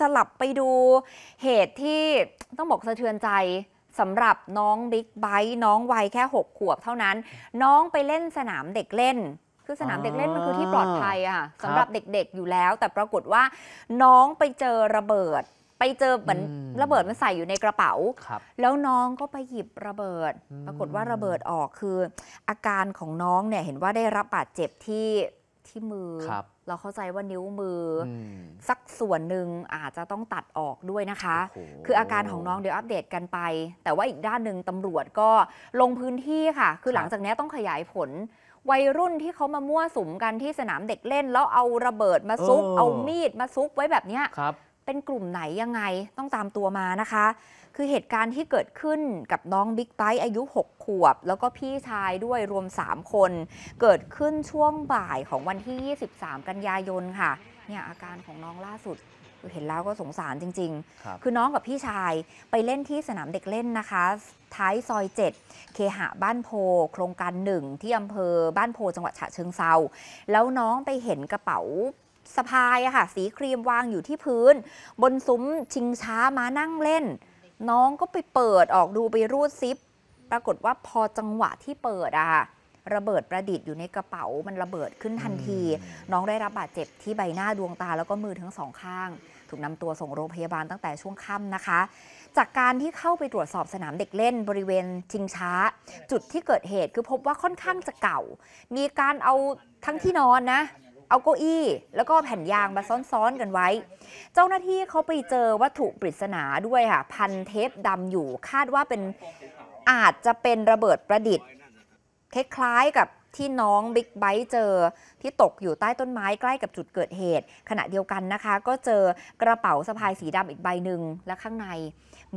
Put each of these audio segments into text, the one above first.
สลับไปดูเหตุที่ต้องบอกสะเทือนใจสำหรับน้องบิ๊กไบค์น้องวัยแค่ 6 ขวบเท่านั้น น้องไปเล่นสนามเด็กเล่น คือสนามเด็กเล่นมันคือที่ปลอดภัยอะสำหรับเด็กๆอยู่แล้ว แต่ปรากฏว่า น้องไปเจอระเบิดไปเจอเหมือนระเบิดมันใส่อยู่ในกระเป๋าแล้วน้องก็ไปหยิบระเบิด ปรากฏว่าระเบิดออกคือ อาการของน้องเนี่ยเห็นว่าได้รับบาดเจ็บที่ที่มือรเราเข้าใจว่านิ้วมือ สักส่วนหนึ่งอาจจะต้องตัดออกด้วยนะคะ คืออาการของน้องเดี๋ยวอัปเดตกันไป แต่ว่าอีกด้านหนึ่งตำรวจก็ลงพื้นที่ค่ะ คือหลังจากนี้ต้องขยายผล วัยรุ่นที่เขามามั่วสุมกันที่สนามเด็กเล่น แล้วเอาระเบิดมาซุก เอามีดมาซุกไว้แบบนี้ครับเป็นกลุ่มไหนยังไงต้องตามตัวมานะคะ คือเหตุการณ์ที่เกิดขึ้นกับน้องบิ๊กไบค์อายุ 6 ขวบ แล้วก็พี่ชายด้วยรวม 3 คน เกิดขึ้นช่วงบ่ายของวันที่ 23 กันยายนค่ะเนี่ยอาการของน้องล่าสุดเห็นแล้วก็สงสารจริงๆคคือน้องกับพี่ชายไปเล่นที่สนามเด็กเล่นนะคะ ท้ายซอย 7เคหะบ้านโพ โครงการหนึ่งที่อำเภอบ้านโพจังหวัดฉะเชิงเซาแล้วน้องไปเห็นกระเป๋าสะพายอะค่ะ สีครีมวางอยู่ที่พื้น บนซุ้มชิงช้ามานั่งเล่น น้องก็ไปเปิดออกดูไปรูดซิป ปรากฏว่าพอจังหวะที่เปิดอะค่ะระเบิดประดิษฐ์อยู่ในกระเป๋ามันระเบิดขึ้นทันที น้องได้รับบาดเจ็บที่ใบหน้าดวงตา แล้วก็มือทั้งสองข้าง ถูกนำตัวส่งโรงพยาบาลตั้งแต่ช่วงค่ำนะคะ จากการที่เข้าไปตรวจสอบสนามเด็กเล่น บริเวณชิงช้า จุดที่เกิดเหตุคือพบว่าค่อนข้างจะเก่า มีการเอาทั้งที่นอนนะเอาเก้าอี้ แล้วก็แผ่นยางมาซ้อน ๆ กันไว้ เจ้าหน้าที่เขาไปเจอวัตถุปริศนาด้วยค่ะ พันเทปดำอยู่ คาดว่าเป็นอาจจะเป็นระเบิดประดิษฐ์คล้าย ๆ กับที่น้องบิ๊กไบค์เจอที่ตกอยู่ใต้ต้นไม้ใกล้กับจุดเกิดเหตุ ขณะเดียวกันนะคะ ก็เจอกระเป๋าสะพายสีดำอีกใบหนึ่งและข้างใน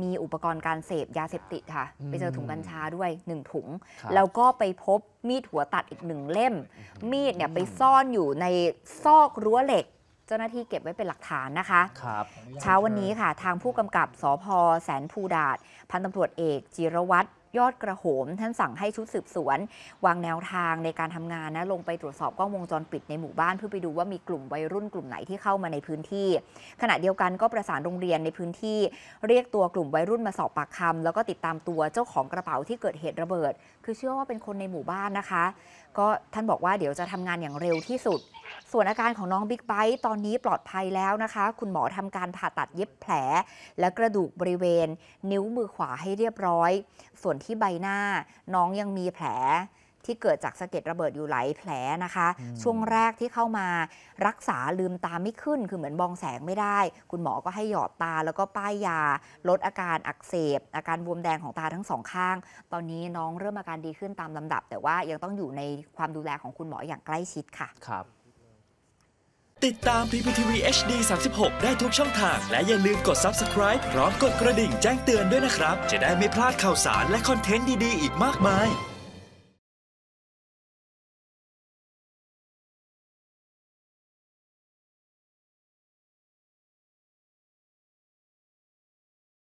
มีอุปกรณ์การเสพยาเสพติดค่ะ ไปเจอถุงกัญชาด้วย 1 ถุง แล้วก็ไปพบมีดหัวตัดอีกหนึ่งเล่ม มีดเนี่ยไปซ่อนอยู่ในซอกรั้วเหล็ก เจ้าหน้าที่เก็บไว้เป็นหลักฐานนะคะครับเช้าวันนี้ค่ะ ทางผู้กำกับสพแสนภูดาตพันตำรวจเอกจิรวัตรยอดกระโหมท่านสั่งให้ชุดสืบสวน วางแนวทางในการทำงานนะลงไปตรวจสอบกล้องวงจรปิดในหมู่บ้านเพื่อไปดูว่ามีกลุ่มวัยรุ่นกลุ่มไหนที่เข้ามาในพื้นที่ ขณะเดียวกันก็ประสานโรงเรียนในพื้นที่ เรียกตัวกลุ่มวัยรุ่นมาสอบปากคำแล้วก็ติดตามตัวเจ้าของกระเป๋าที่เกิดเหตุระเบิด คือเชื่อว่าเป็นคนในหมู่บ้านนะคะ ก็ท่านบอกว่าเดี๋ยวจะทำงานอย่างเร็วที่สุดส่วนอาการของน้องบิ๊กไบต์ตอนนี้ปลอดภัยแล้วนะคะ คุณหมอทำการผ่าตัดเย็บแผล และกระดูกบริเวณ นิ้วมือขวาให้เรียบร้อย ส่วนที่ใบหน้าน้องยังมีแผล ที่เกิดจากสะเก็ดระเบิดอยู่หลายแผลนะคะ ช่วงแรกที่เข้ามารักษาลืมตาไม่ขึ้นคือเหมือนบองแสงไม่ได้ คุณหมอก็ให้หยอดตาแล้วก็ป้ายยาลดอาการอักเสบ อาการบวมแดงของตาทั้งสองข้าง ตอนนี้น้องเริ่มอาการดีขึ้นตามลำดับ แต่ว่ายังต้องอยู่ในความดูแลของคุณหมออย่างใกล้ชิดค่ะ ครับติดตาม PPTV HD 36 ได้ทุกช่องทาง และอย่าลืมกด Subscribe พร้อมกดกระดิ่งแจ้งเตือนด้วยนะครับ จะได้ไม่พลาดข่าวสารและคอนเทนต์ดีๆ อีกมากมาย